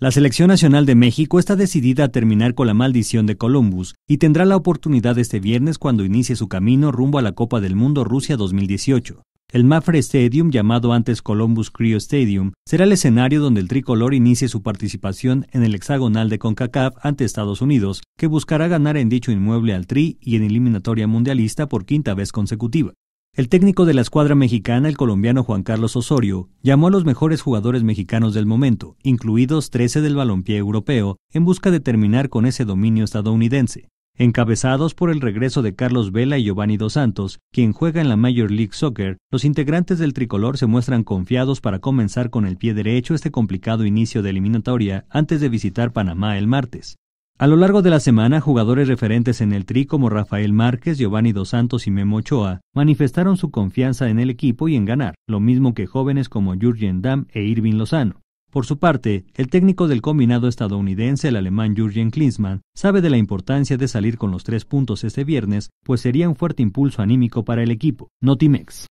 La selección nacional de México está decidida a terminar con la maldición de Columbus y tendrá la oportunidad este viernes cuando inicie su camino rumbo a la Copa del Mundo Rusia 2018. El Mafre Stadium, llamado antes Columbus Creo Stadium, será el escenario donde el tricolor inicie su participación en el hexagonal de CONCACAF ante Estados Unidos, que buscará ganar en dicho inmueble al Tri y en eliminatoria mundialista por quinta vez consecutiva. El técnico de la escuadra mexicana, el colombiano Juan Carlos Osorio, llamó a los mejores jugadores mexicanos del momento, incluidos 13 del balompié europeo, en busca de terminar con ese dominio estadounidense, encabezados por el regreso de Carlos Vela y Giovanni Dos Santos, quien juega en la Major League Soccer. Los integrantes del tricolor se muestran confiados para comenzar con el pie derecho este complicado inicio de eliminatoria antes de visitar Panamá el martes. A lo largo de la semana, jugadores referentes en el Tri como Rafael Márquez, Giovanni Dos Santos y Memo Ochoa manifestaron su confianza en el equipo y en ganar, lo mismo que jóvenes como Jurgen Damm e Irving Lozano. Por su parte, el técnico del combinado estadounidense, el alemán Jürgen Klinsmann, sabe de la importancia de salir con los tres puntos este viernes, pues sería un fuerte impulso anímico para el equipo. Notimex.